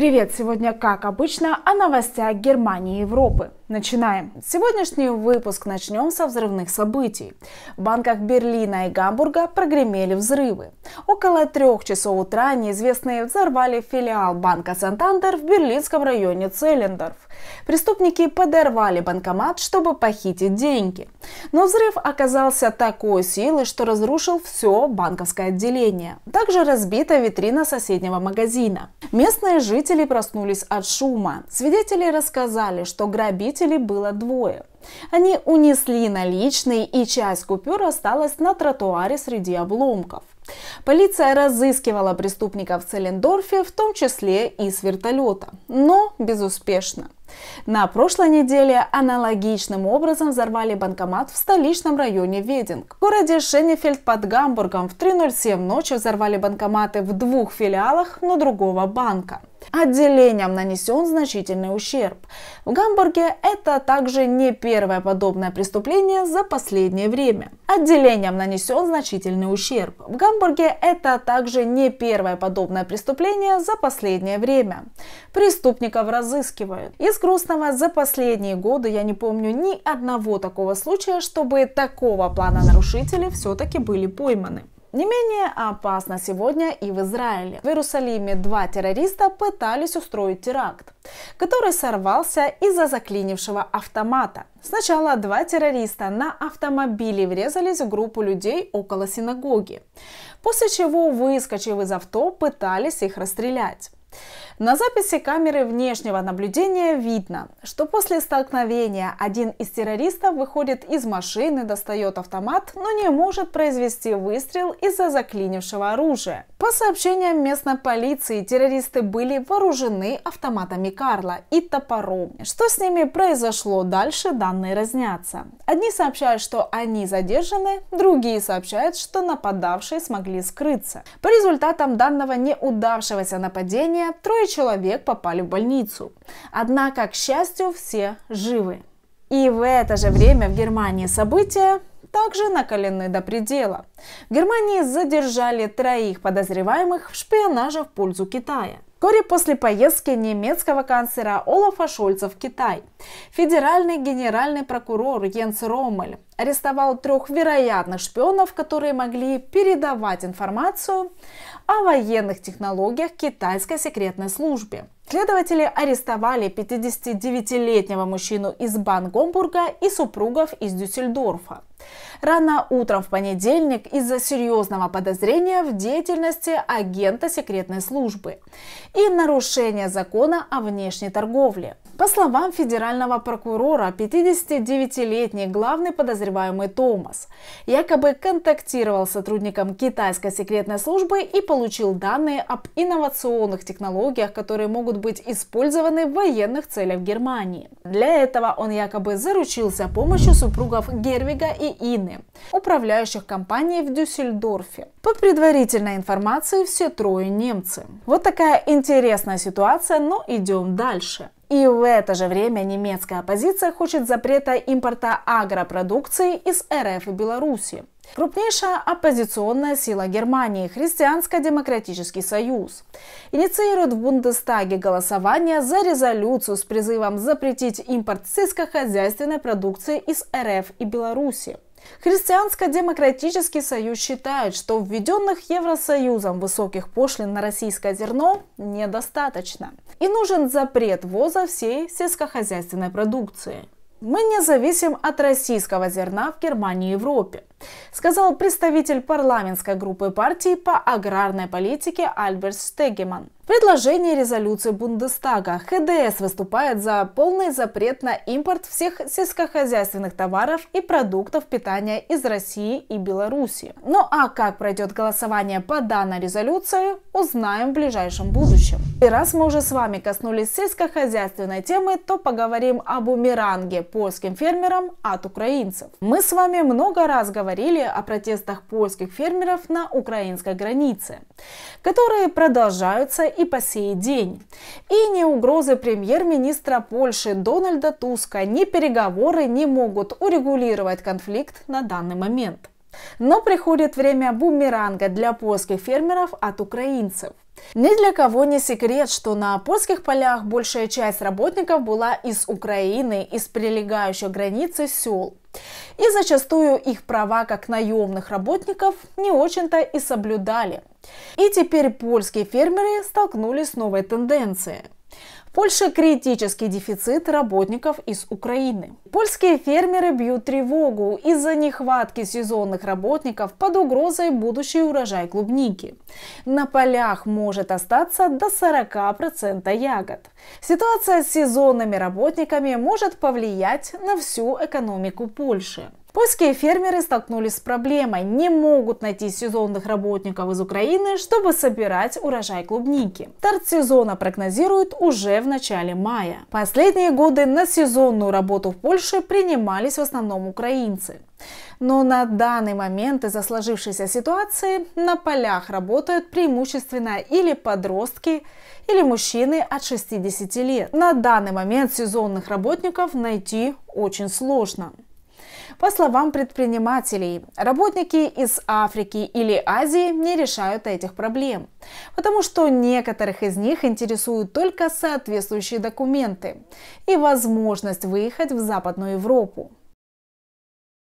Привет! Сегодня, как обычно, о новостях Германии и Европы. Начинаем. Сегодняшний выпуск начнем со взрывных событий. В банках Берлина и Гамбурга прогремели взрывы. Около трех часов утра неизвестные взорвали филиал банка Сантандер в берлинском районе Целлендорф. Преступники подорвали банкомат, чтобы похитить деньги. Но взрыв оказался такой силы, что разрушил все банковское отделение. Также разбита витрина соседнего магазина. Местные жители проснулись от шума. Свидетели рассказали, что грабителей было двое. Они унесли наличные и часть купюр осталась на тротуаре среди обломков. Полиция разыскивала преступников в Целендорфе, в том числе и с вертолета, но безуспешно. На прошлой неделе аналогичным образом взорвали банкомат в столичном районе Вединг. В городе Шенефельд под Гамбургом в 3.07 ночи взорвали банкоматы в двух филиалах, но другого банка отделениям нанесен значительный ущерб. В Гамбурге это также не первое подобное преступление за последнее время. Отделениям нанесен значительный ущерб. В Гамбурге это также не первое подобное преступление за последнее время. Преступников разыскивают. Из грустного за последние годы я не помню ни одного такого случая, чтобы такого плана нарушители все-таки были пойманы. Не менее опасно сегодня и в Израиле. В Иерусалиме два террориста пытались устроить теракт, который сорвался из-за заклинившего автомата. Сначала два террориста на автомобиле врезались в группу людей около синагоги, после чего, выскочив из авто, пытались их расстрелять. На записи камеры внешнего наблюдения видно, что после столкновения один из террористов выходит из машины, достает автомат, но не может произвести выстрел из-за заклинившего оружия. По сообщениям местной полиции, террористы были вооружены автоматами Карла и топором. Что с ними произошло дальше, данные разнятся. Одни сообщают, что они задержаны, другие сообщают, что нападавшие смогли скрыться. По результатам данного неудавшегося нападения, трое человек попали в больницу. Однако, к счастью, все живы. И в это же время в Германии события также накалены до предела. В Германии задержали троих подозреваемых в шпионаже в пользу Китая. Вскоре после поездки немецкого канцлера Олафа Шольца в Китай федеральный генеральный прокурор Йенс Роммель арестовал трех вероятных шпионов, которые могли передавать информацию о военных технологиях китайской секретной службе. Следователи арестовали 59-летнего мужчину из Бангомбурга и супругов из Дюссельдорфа. Рано утром в понедельник из-за серьезного подозрения в деятельности агента секретной службы и нарушения закона о внешней торговле. По словам федерального прокурора, 59-летний главный подозреваемый Томас якобы контактировал с сотрудником китайской секретной службы и получил данные об инновационных технологиях, которые могут быть использованы в военных целях Германии. Для этого он якобы заручился помощью супругов Гервига и Ины, управляющих компанией в Дюссельдорфе. По предварительной информации все трое немцы. Вот такая интересная ситуация, но идем дальше. И в это же время немецкая оппозиция хочет запрета импорта агропродукции из РФ и Беларуси. Крупнейшая оппозиционная сила Германии – Христианско-демократический союз – инициирует в Бундестаге голосование за резолюцию с призывом запретить импорт сельскохозяйственной продукции из РФ и Беларуси. Христианско-демократический союз считает, что введенных Евросоюзом высоких пошлин на российское зерно недостаточно. И нужен запрет ввоза всей сельскохозяйственной продукции. Мы не зависим от российского зерна в Германии и Европе сказал представитель парламентской группы партии по аграрной политике Альберт Штегеман. Предложение резолюции Бундестага. ХДС выступает за полный запрет на импорт всех сельскохозяйственных товаров и продуктов питания из России и Беларуси. Ну а как пройдет голосование по данной резолюции, узнаем в ближайшем будущем. И раз мы уже с вами коснулись сельскохозяйственной темы, то поговорим об умиранге польским фермерам от украинцев. Мы с вами много раз говорили говорили о протестах польских фермеров на украинской границе, которые продолжаются и по сей день. И ни угрозы премьер-министра Польши Дональда Туска, ни переговоры не могут урегулировать конфликт на данный момент. Но приходит время бумеранга для польских фермеров от украинцев. Ни для кого не секрет, что на польских полях большая часть работников была из Украины, из прилегающей границы сел. И зачастую их права как наемных работников не очень-то и соблюдали. И теперь польские фермеры столкнулись с новой тенденцией. В Польше критический дефицит работников из Украины. Польские фермеры бьют тревогу. Из-за нехватки сезонных работников под угрозой будущий урожай клубники. На полях может остаться до 40% ягод. Ситуация с сезонными работниками может повлиять на всю экономику Польши. Польские фермеры столкнулись с проблемой, не могут найти сезонных работников из Украины, чтобы собирать урожай клубники. Старт сезона прогнозируют уже в начале мая. Последние годы на сезонную работу в Польше принимались в основном украинцы. Но на данный момент из-за сложившейся ситуации на полях работают преимущественно или подростки, или мужчины от 60 лет. На данный момент сезонных работников найти очень сложно. По словам предпринимателей, работники из Африки или Азии не решают этих проблем, потому что некоторых из них интересуют только соответствующие документы и возможность выехать в Западную Европу.